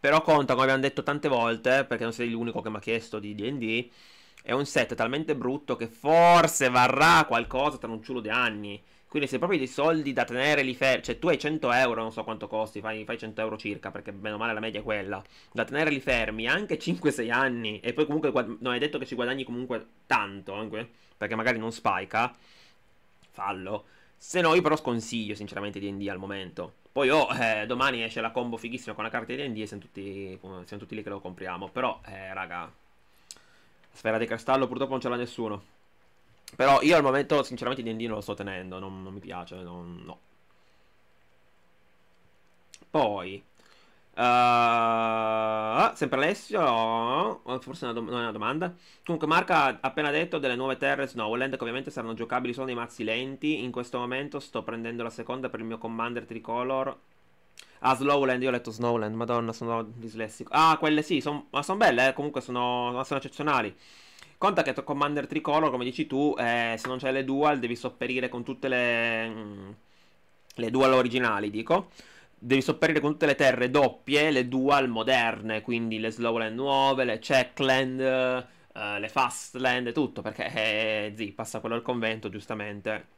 Però conta, come abbiamo detto tante volte, perché non sei l'unico che mi ha chiesto di D&D, è un set talmente brutto che forse varrà qualcosa tra un ciulo di anni. Quindi se proprio dei soldi da tenere lì fermi, cioè tu hai 100 euro, non so quanto costi, fai, fai 100 euro circa, perché meno male la media è quella, da tenere lì fermi anche 5-6 anni, e poi comunque non è detto che ci guadagni comunque tanto, anche, perché magari non spica, fallo se no, io però sconsiglio sinceramente DD al momento. Poi oh, eh, domani esce la combo fighissima con la carta di DD e siamo tutti, siamo tutti lì che lo compriamo. Però, eh, raga, sfera di cristallo purtroppo non ce l'ha nessuno. Però io al momento sinceramente DD non lo sto tenendo, non, non mi piace, non, no. Poi, Uh, sempre Alessio, oh, forse una non è una domanda. Comunque Mark ha appena detto delle nuove terre Snowland che ovviamente saranno giocabili solo nei mazzi lenti. In questo momento sto prendendo la seconda per il mio commander tricolor. Ah, Snowland, io ho letto Snowland, madonna, sono dislessico. Ah, quelle sì, son, ma sono belle, eh, comunque sono, sono eccezionali. Conta che commander tricolor, come dici tu, eh, se non c'è le dual devi sopperire con tutte le, mh, mm, le dual originali, dico devi sopperire con tutte le terre doppie, le dual moderne, quindi le slowland nuove, le checkland, eh, eh le fastland, tutto, perché eh, eh zì, passa quello al convento, giustamente.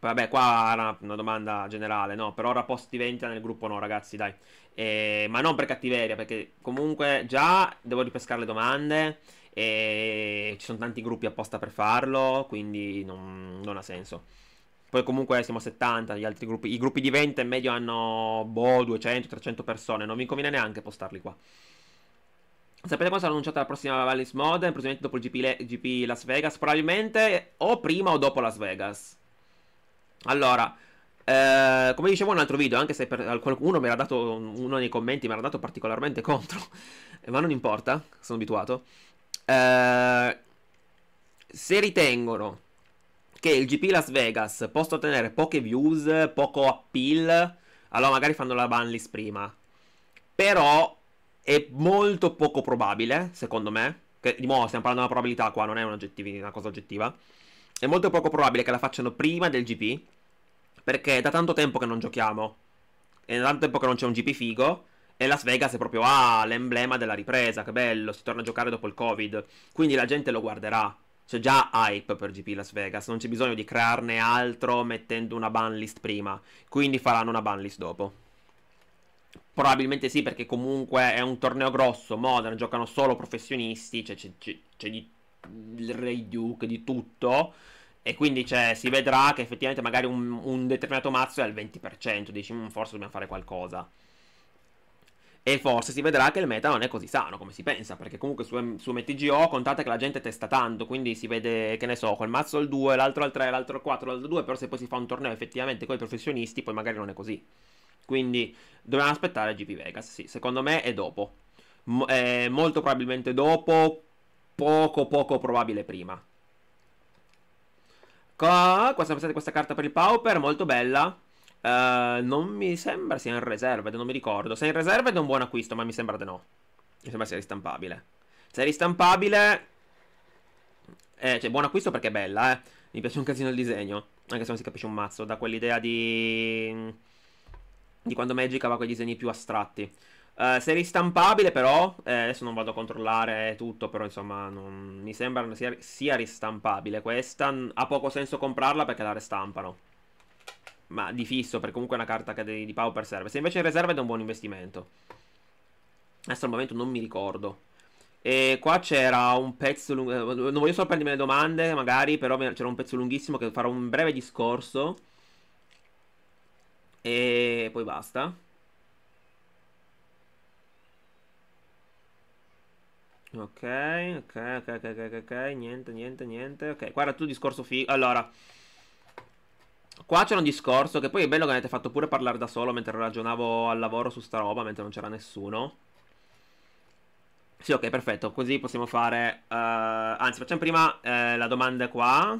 Vabbè, qua era una domanda generale, no? Per ora posti diventa nel gruppo no, ragazzi, dai. Eh, ma non per cattiveria, perché comunque già devo ripescare le domande e ci sono tanti gruppi apposta per farlo, quindi non, non ha senso. Poi comunque siamo 70, gli altri gruppi, i gruppi di 20 in medio hanno boh 200-300 persone, non mi conviene neanche postarli qua. Sapete quando sarà annunciata la prossima Valleys Mod? Probabilmente dopo il GP, GP Las Vegas, probabilmente o prima o dopo Las Vegas. Allora, eh, come dicevo in un altro video, anche se per qualcuno mi era dato, uno nei commenti mi era dato particolarmente contro, eh, ma non importa, sono abituato. Eh, se ritengono che il GP Las Vegas possa ottenere poche views, poco appeal, allora magari fanno la banlist prima. Però è molto poco probabile, secondo me, che di nuovo stiamo parlando di una probabilità qua, non è una cosa oggettiva, è molto poco probabile che la facciano prima del GP, perché è da tanto tempo che non giochiamo, è da tanto tempo che non c'è un GP figo, e Las Vegas è proprio, ah, l'emblema della ripresa, che bello, si torna a giocare dopo il Covid, quindi la gente lo guarderà. C'è già hype per GP Las Vegas, non c'è bisogno di crearne altro mettendo una banlist prima, quindi faranno una banlist dopo. Probabilmente sì, perché comunque è un torneo grosso, modern, giocano solo professionisti, c'è, c'è, c'è, di, il Ray Duke, di tutto, e quindi cioè, si vedrà che effettivamente magari un, un determinato mazzo è al 20%, dici mm, forse dobbiamo fare qualcosa. E forse si vedrà che il meta non è così sano come si pensa, perché comunque su, su MTGO contate che la gente testa tanto, quindi si vede, che ne so, col mazzo al 2, l'altro al 3, l'altro al 4, l'altro al 2, però se poi si fa un torneo effettivamente con i professionisti, poi magari non è così. Quindi dobbiamo aspettare GP Vegas, sì, secondo me è dopo. M- è eh, molto probabilmente dopo, poco poco probabile prima. Qua, questa, questa carta per il Pauper, molto bella. Uh, non mi sembra sia in reserve, non mi ricordo. Se è in reserve è un buon acquisto, ma mi sembra di no. Mi sembra sia ristampabile. Se è ristampabile... Eh, cioè, buon acquisto perché è bella, eh. Mi piace un casino il disegno. Anche se non si capisce un mazzo. Da quell'idea di... Di quando Magic aveva quei disegni più astratti. Uh, se è ristampabile però, eh, adesso non vado a controllare tutto, però insomma non... mi sembra sia, sia ristampabile questa, ha poco senso comprarla perché la restampano ma di fisso, perché comunque è una carta che di Pauper serve. Se invece in riserva è un buon investimento. Adesso al momento non mi ricordo. E qua c'era un pezzo lungo. Eh, non voglio solo prendermi le domande, magari, però c'era un pezzo lunghissimo che farò un breve discorso. E poi basta. Ok, ok, ok, ok, ok, niente, niente, niente. Ok, guarda tu discorso figo. Allora. Qua c'era un discorso che poi è bello che avete fatto pure parlare da solo mentre ragionavo al lavoro su sta roba, mentre non c'era nessuno. Sì, ok, perfetto. Così possiamo fare... Uh, anzi, facciamo prima uh, la domanda qua.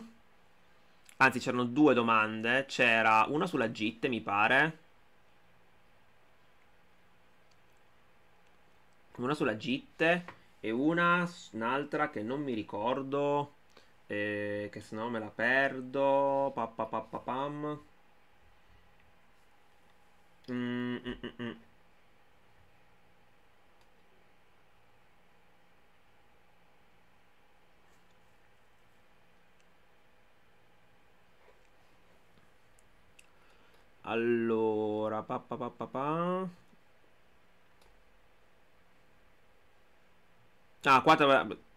Anzi, c'erano due domande. C'era una sulla GIT, mi pare. Una sulla GIT e una, un'altra che non mi ricordo e eh, che se no me la perdo. Pa, pa, pa, pa pam. Mm, mm, mm, mm. Allora, pa pa pa pa pa. Ah, qua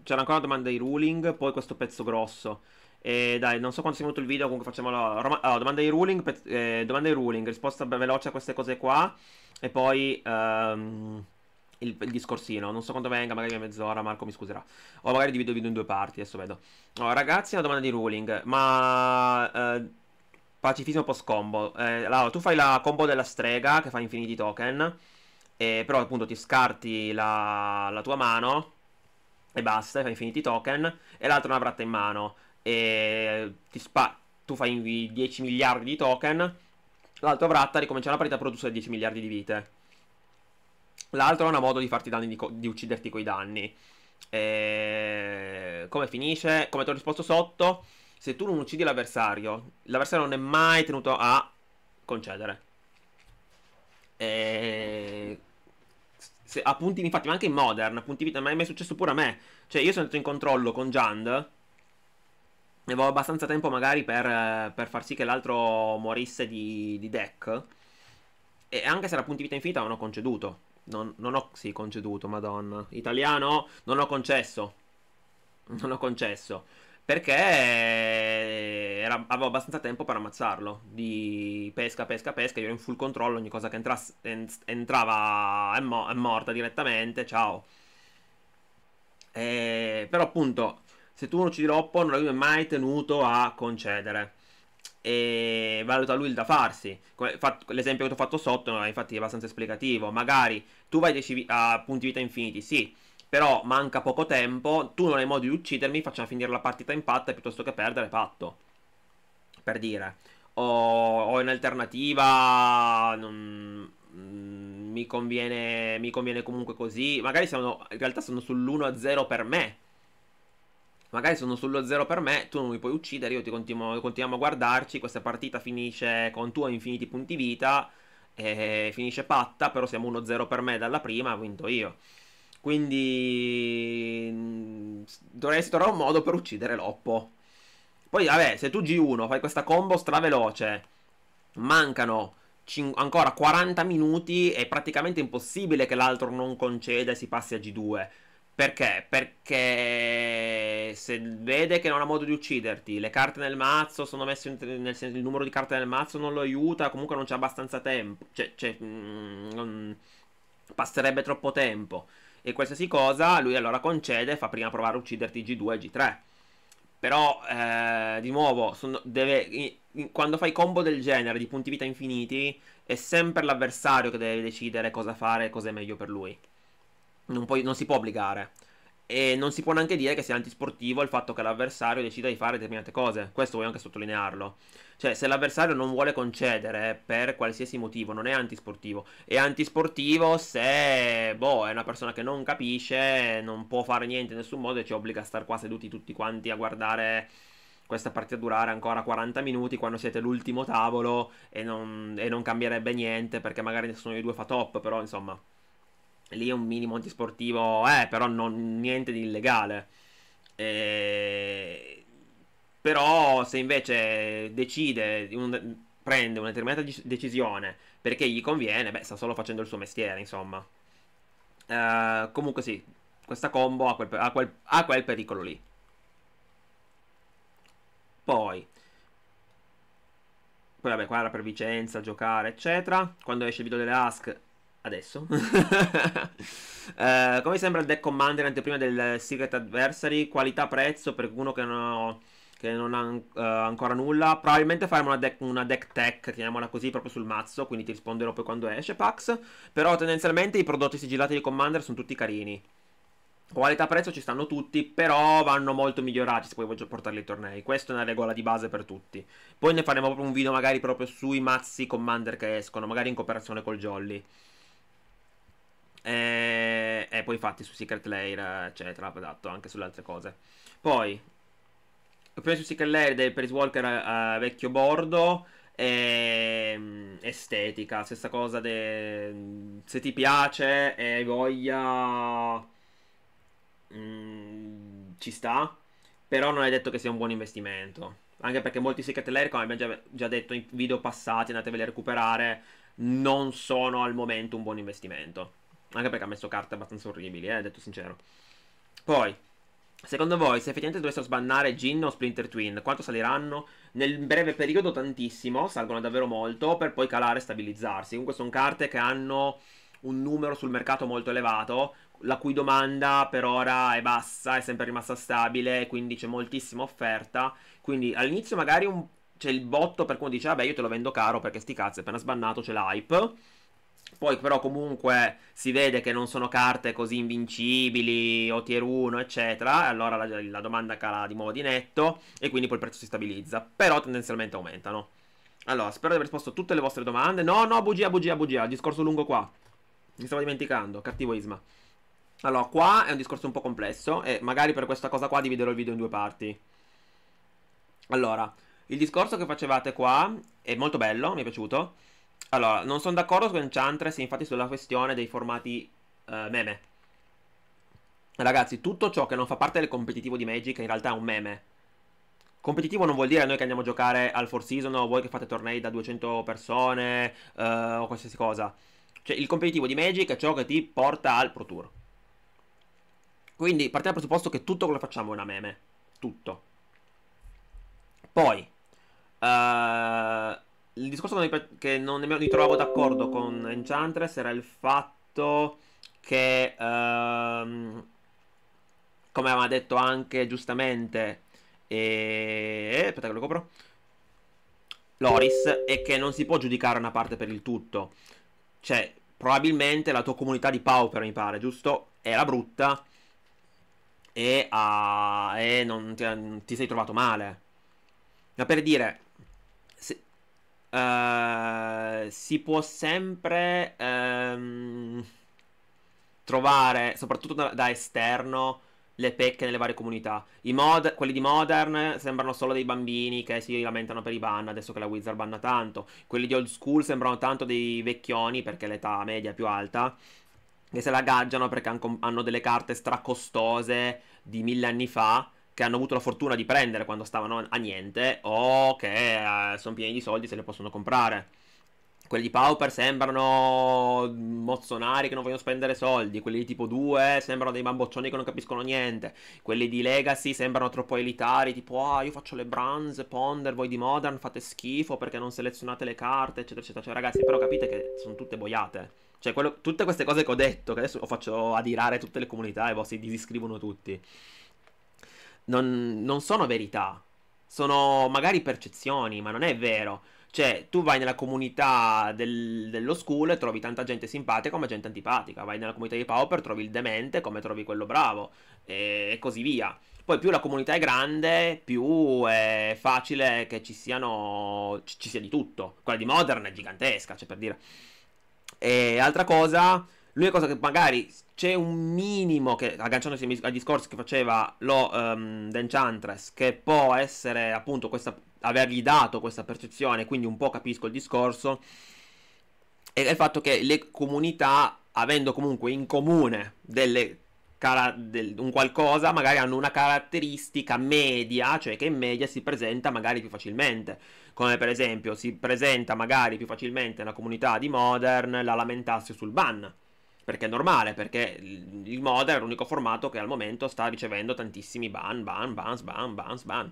c'era ancora una domanda di ruling, poi questo pezzo grosso. E dai, non so quanto sia venuto il video, comunque facciamo la Roma... allora, domanda di ruling, pez... eh, domanda di ruling, risposta veloce a queste cose qua e poi ehm, il, il, discorsino. Non so quando venga, magari a mezz'ora, Marco mi scuserà. O magari divido il video in due parti, adesso vedo. Allora, ragazzi, una domanda di ruling, ma eh, pacifismo post combo. Eh, allora, tu fai la combo della strega che fa infiniti token, però appunto ti scarti la, la tua mano e basta, fai finiti i token, e l'altro ne avrà te in mano, e spa- tu fai 10 miliardi di token, l'altro avrà ricomincia la partita a produrre 10 miliardi di vite. L'altro non ha modo di farti danni, di, co- di ucciderti coi danni. E... Come finisce? Come ti ho risposto sotto, se tu non uccidi l'avversario, l'avversario non è mai tenuto a concedere. E se, a punti, infatti, ma anche in Modern, punti vita, ma è mai successo pure a me. Cioè, io sono andato in controllo con Jand. E avevo abbastanza tempo magari per, per far sì che l'altro morisse di, di, deck. E anche se era punti vita infinita, non ho conceduto. Non, non ho, sì, conceduto, madonna. Italiano, non ho concesso. Non ho concesso. Perché era, avevo abbastanza tempo per ammazzarlo. Di pesca, pesca, pesca. Io ero in full controllo. Ogni cosa che entrasse, entrava è, mo- è, morta direttamente. Ciao. E, però, appunto, se tu non uccidi Roppo, non l'avevi mai tenuto a concedere. E valuta lui il da farsi. l'esempio che ti ho fatto sotto, eh, è infatti, abbastanza esplicativo. Magari tu vai a punti vita infiniti, sì però manca poco tempo, tu non hai modo di uccidermi, facciamo finire la partita in patta piuttosto che perdere patto per dire, o, o in alternativa non, mm, mi, conviene, mi conviene comunque così, magari sono, in realtà sono sull'1-0 per me, magari sono sullo 0 per me, tu non mi puoi uccidere, io ti continuo, continuiamo a guardarci, questa partita finisce con tu infiniti punti vita, finisce patta, però siamo 1-0 per me dalla prima, ho vinto io. Quindi mm, dovresti trovare un modo per uccidere Loppo. Poi, vabbè, se tu G1 fai questa combo straveloce, mancano ancora 40 minuti, è praticamente impossibile che l'altro non conceda e si passi a G2. Perché? Perché se vede che non ha modo di ucciderti, le carte nel mazzo sono messe in, nel senso il numero di carte nel mazzo non lo aiuta, comunque non c'è abbastanza tempo, cioè, cioè mm, passerebbe troppo tempo. E qualsiasi cosa, lui allora concede e fa prima provare a ucciderti G2 e G3. Però, eh, di nuovo, sono, deve, quando fai combo del genere, di punti vita infiniti, è sempre l'avversario che deve decidere cosa fare e cosa è meglio per lui. Non, puoi, non si può obbligare. E non si può neanche dire che sia antisportivo il fatto che l'avversario decida di fare determinate cose. Questo voglio anche sottolinearlo. Cioè, se l'avversario non vuole concedere per qualsiasi motivo, non è antisportivo. È antisportivo se, boh, è una persona che non capisce, non può fare niente in nessun modo e ci obbliga a star qua seduti tutti quanti a guardare questa partita durare ancora 40 minuti quando siete l'ultimo tavolo e non, e non cambierebbe niente perché magari nessuno dei due fa top, però insomma lì è un minimo antisportivo, eh, però non, niente di illegale. E... Però se invece decide, un, prende una determinata decisione perché gli conviene, beh, sta solo facendo il suo mestiere, insomma. Uh, comunque sì, questa combo ha quel, ha quel, ha quel pericolo lì. Poi, poi vabbè, qua era per Vicenza, giocare, eccetera. Quando esce il video delle Ask, adesso. eh, come sembra il deck Commander anteprima del Secret Adversary? Qualità prezzo per uno che non, ho, che non ha uh, ancora nulla. Probabilmente faremo una deck, una deck, tech, chiamiamola così, proprio sul mazzo. Quindi ti risponderò poi quando esce Pax. Però tendenzialmente i prodotti sigillati di Commander sono tutti carini. Qualità prezzo ci stanno tutti, però vanno molto migliorati se poi voglio portarli ai tornei. Questa è una regola di base per tutti. Poi ne faremo proprio un video magari proprio sui mazzi Commander che escono, magari in cooperazione col Jolly. E, e poi fatti su Secret Lair eccetera, adatto anche sulle altre cose. Poi, ho preso su Secret Lair del Paris Walker a, vecchio bordo e ehm, estetica, stessa cosa de, se ti piace e voglia mm, ci sta, però non è detto che sia un buon investimento. Anche perché molti Secret Lair, come abbiamo già, già detto in video passati, andatevele a recuperare, non sono al momento un buon investimento. Anche perché ha messo carte abbastanza orribili, eh, detto sincero. Poi, secondo voi, se effettivamente dovessero sbannare Gin o Splinter Twin, quanto saliranno? Nel breve periodo tantissimo, salgono davvero molto, per poi calare e stabilizzarsi. Comunque sono carte che hanno un numero sul mercato molto elevato, la cui domanda per ora è bassa, è sempre rimasta stabile, quindi c'è moltissima offerta. Quindi all'inizio magari un... c'è il botto per cui uno dice, vabbè io te lo vendo caro perché sti cazzi, appena sbannato c'è l'hype poi però comunque si vede che non sono carte così invincibili o tier 1 eccetera, allora la, la domanda cala di nuovo di netto e quindi poi il prezzo si stabilizza, però tendenzialmente aumentano. Allora, spero di aver risposto a tutte le vostre domande. No, no, bugia, bugia, bugia, discorso lungo qua. Mi stavo dimenticando, cattivo Isma. Allora, qua è un discorso un po' complesso e magari per questa cosa qua dividerò il video in due parti. Allora, il discorso che facevate qua è molto bello, mi è piaciuto. Allora, non sono d'accordo con Chantress, infatti, sulla questione dei formati uh, meme. Ragazzi, tutto ciò che non fa parte del competitivo di Magic in realtà è un meme. Competitivo non vuol dire noi che andiamo a giocare al Four Season o voi che fate tornei da 200 persone uh, o qualsiasi cosa. Cioè, il competitivo di Magic è ciò che ti porta al Pro Tour. Quindi, partiamo dal presupposto che tutto quello che facciamo è una meme. Tutto. Poi... Uh, il discorso non mi, che non mi trovavo d'accordo con Enchantress era il fatto che, ehm, come aveva detto anche giustamente, e... aspetta che lo copro, Loris, è che non si può giudicare una parte per il tutto. Cioè, probabilmente la tua comunità di Pauper, mi pare, giusto? Era brutta e, ah, e non, ti, non ti sei trovato male. Ma per dire, Uh, si può sempre um, trovare, soprattutto da, da, esterno, le pecche nelle varie comunità. Mod, quelli di Modern sembrano solo dei bambini che si lamentano per i ban, adesso che la Wizard banna tanto. Quelli di Old School sembrano tanto dei vecchioni, perché l'età media è più alta, che se la gaggiano perché hanno delle carte stracostose di mille anni fa che hanno avuto la fortuna di prendere quando stavano a niente o che eh, sono pieni di soldi se le possono comprare. Quelli di Pauper sembrano mozzonari che non vogliono spendere soldi, quelli di tipo 2 sembrano dei bamboccioni che non capiscono niente, quelli di Legacy sembrano troppo elitari, tipo ah io faccio le bronze, ponder, voi di Modern fate schifo perché non selezionate le carte, eccetera, eccetera. Cioè ragazzi, però capite che sono tutte boiate. Cioè quello, tutte queste cose che ho detto, che adesso lo faccio adirare tutte le comunità e poi boh, si disiscrivono tutti non, non sono verità, sono magari percezioni, ma non è vero. Cioè, tu vai nella comunità del, dello school e trovi tanta gente simpatica come gente antipatica. Vai nella comunità di Pauper, trovi il demente come trovi quello bravo, e così via. Poi più la comunità è grande, più è facile che ci siano. ci, ci sia di tutto. Quella di Modern è gigantesca, cioè per dire. E altra cosa L'unica cosa che magari c'è un minimo, che agganciandosi al discorso che faceva lo um, ehm, Denchantress, che può essere appunto questa, avergli dato questa percezione, quindi un po' capisco il discorso, è il fatto che le comunità, avendo comunque in comune delle, cara, del, un qualcosa, magari hanno una caratteristica media, cioè che in media si presenta magari più facilmente come per esempio si presenta magari più facilmente una comunità di Modern la lamentasse sul ban perché è normale, perché il mod è l'unico formato che al momento sta ricevendo tantissimi ban, ban, ban, ban, ban, ban.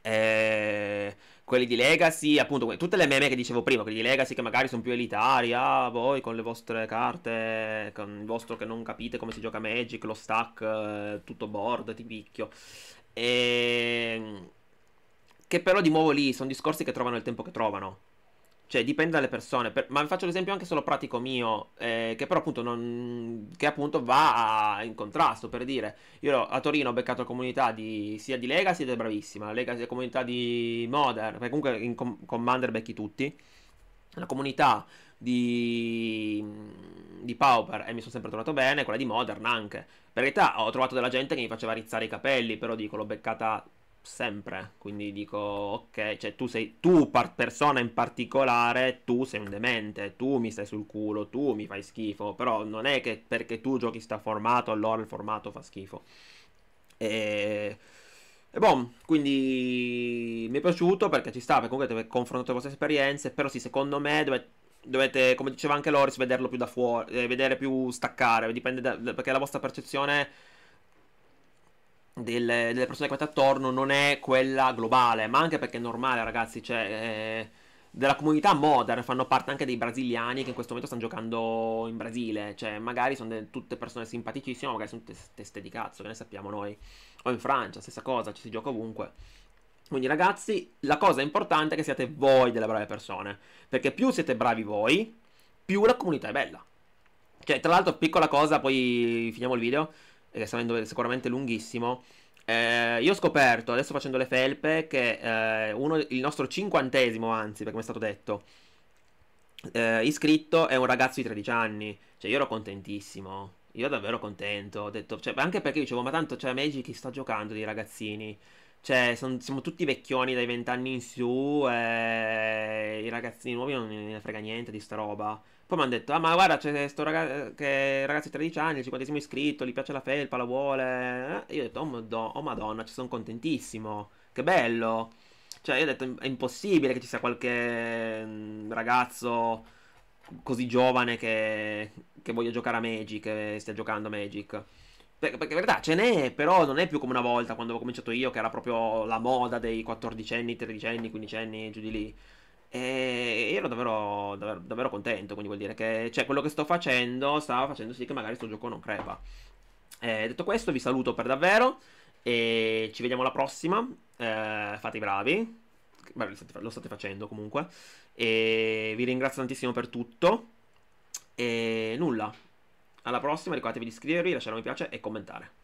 Eh, quelli di Legacy, appunto, tutte le meme che dicevo prima, quelli di Legacy che magari sono più elitari, ah, voi con le vostre carte, con il vostro che non capite come si gioca Magic, lo stack, eh, tutto board, ti picchio. Eh, che però di nuovo lì sono discorsi che trovano il tempo che trovano cioè, dipende dalle persone. Per, ma vi faccio l'esempio anche solo pratico mio, eh, che però appunto, non, che appunto va a, in contrasto, per dire. Io a Torino ho beccato comunità di, sia di Legacy ed è Bravissima, Lega sia comunità di Modern, perché comunque in com- Commander becchi tutti. La comunità di, di Pauper e eh, mi sono sempre trovato bene, quella di Modern anche. Per realtà ho trovato della gente che mi faceva rizzare i capelli, però dico, l'ho beccata sempre. Quindi dico, ok, cioè tu sei, tu par persona in particolare, tu sei un demente, tu mi stai sul culo, tu mi fai schifo, però non è che perché tu giochi sta formato allora il formato fa schifo. E... E boh, quindi mi è piaciuto perché ci sta, perché comunque avete confrontato le vostre esperienze, però sì, secondo me dovete, dovete come diceva anche Loris, vederlo più da fuori, eh, vedere più staccare, dipende da, perché la vostra percezione delle, delle persone che avete attorno non è quella globale, ma anche perché è normale, ragazzi, cioè, eh, della comunità modern fanno parte anche dei brasiliani che in questo momento stanno giocando in Brasile, cioè, magari sono de- tutte persone simpaticissime, magari sono t- teste di cazzo, che ne sappiamo noi. O in Francia, stessa cosa, ci si gioca ovunque. Quindi ragazzi, la cosa importante è che siate voi delle brave persone, perché più siete bravi voi, più la comunità è bella. Cioè, tra l'altro, piccola cosa, poi finiamo il video che sta essendo sicuramente lunghissimo, eh, io ho scoperto, adesso facendo le felpe, che eh, uno, il nostro cinquantesimo, anzi, perché mi è stato detto, eh, iscritto è un ragazzo di 13 anni. Cioè, io ero contentissimo. Io davvero contento. Ho detto, cioè, anche perché dicevo, ma tanto c'è cioè, Magic che sta giocando dei ragazzini. Cioè, son, siamo tutti vecchioni dai vent'anni in su. E eh, i ragazzini nuovi non ne frega niente di sta roba. Poi mi hanno detto, ah ma guarda c'è questo ragazzo, ragazzo di 13 anni, il 50 iscritto, gli piace la felpa, la vuole. E io ho detto, oh, madonna, oh, madonna ci sono contentissimo, che bello. Cioè io ho detto, è impossibile che ci sia qualche mhmm, ragazzo così giovane che, che voglia giocare a Magic, che stia giocando a Magic. Perché, perché in realtà ce n'è, però non è più come una volta quando avevo cominciato io, che era proprio la moda dei 14 anni, 13 anni, 15 anni, giù di lì. E ero davvero, davvero, davvero contento, quindi vuol dire che cioè, quello che sto facendo stava facendo sì che magari sto gioco non crepa. Eh, detto questo vi saluto per davvero e ci vediamo alla prossima. Eh, fate i bravi, Beh, lo, state, lo state facendo comunque. E vi ringrazio tantissimo per tutto. E nulla, alla prossima ricordatevi di iscrivervi, lasciare un mi piace e commentare.